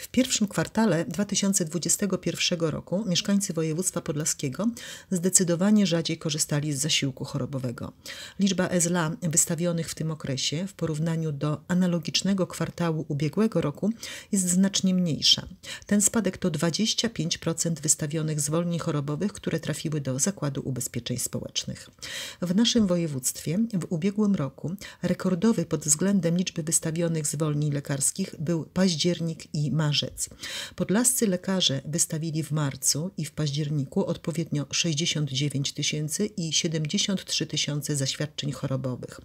W pierwszym kwartale 2021 roku mieszkańcy województwa podlaskiego zdecydowanie rzadziej korzystali z zasiłku chorobowego. Liczba EZLA wystawionych w tym okresie w porównaniu do analogicznego kwartału ubiegłego roku jest znacznie mniejsza. Ten spadek to 25% wystawionych zwolnień chorobowych, które trafiły do Zakładu Ubezpieczeń Społecznych. W naszym województwie w ubiegłym roku rekordowy pod względem liczby wystawionych zwolnień lekarskich był październik i marzec marzec. Podlascy lekarze wystawili w marcu i w październiku odpowiednio 69 tysięcy i 73 tysiące zaświadczeń chorobowych.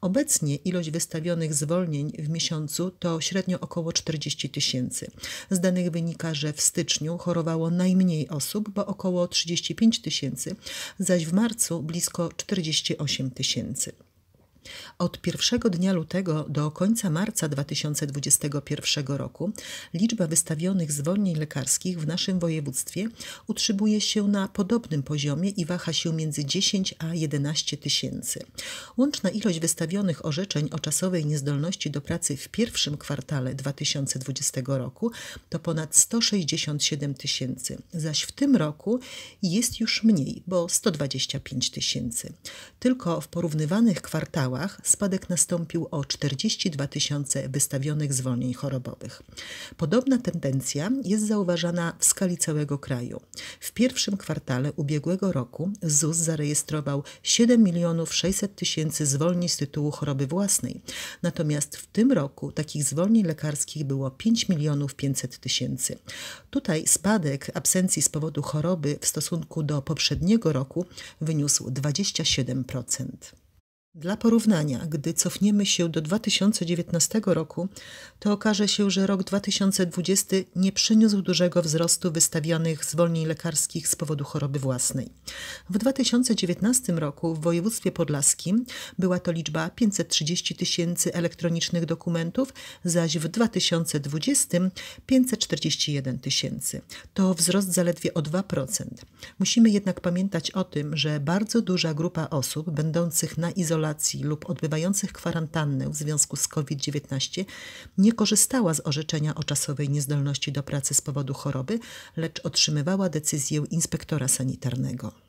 Obecnie ilość wystawionych zwolnień w miesiącu to średnio około 40 tysięcy. Z danych wynika, że w styczniu chorowało najmniej osób, bo około 35 tysięcy, zaś w marcu blisko 48 tysięcy. Od pierwszego dnia lutego do końca marca 2021 roku liczba wystawionych zwolnień lekarskich w naszym województwie utrzymuje się na podobnym poziomie i waha się między 10 a 11 tysięcy. Łączna ilość wystawionych orzeczeń o czasowej niezdolności do pracy w pierwszym kwartale 2020 roku to ponad 167 tysięcy, zaś w tym roku jest już mniej, bo 125 tysięcy. Tylko w porównywanych kwartałach spadek nastąpił o 42 tysiące wystawionych zwolnień chorobowych. Podobna tendencja jest zauważana w skali całego kraju. W pierwszym kwartale ubiegłego roku ZUS zarejestrował 7 milionów 600 tysięcy zwolnień z tytułu choroby własnej, natomiast w tym roku takich zwolnień lekarskich było 5 milionów 500 tysięcy. Tutaj spadek absencji z powodu choroby w stosunku do poprzedniego roku wyniósł 27%. Dla porównania, gdy cofniemy się do 2019 roku, to okaże się, że rok 2020 nie przyniósł dużego wzrostu wystawionych zwolnień lekarskich z powodu choroby własnej. W 2019 roku w województwie podlaskim była to liczba 530 tysięcy elektronicznych dokumentów, zaś w 2020 541 tysięcy. To wzrost zaledwie o 2%. Musimy jednak pamiętać o tym, że bardzo duża grupa osób będących na izolacji izolacji lub odbywających kwarantannę w związku z COVID-19 nie korzystała z orzeczenia o czasowej niezdolności do pracy z powodu choroby, lecz otrzymywała decyzję inspektora sanitarnego.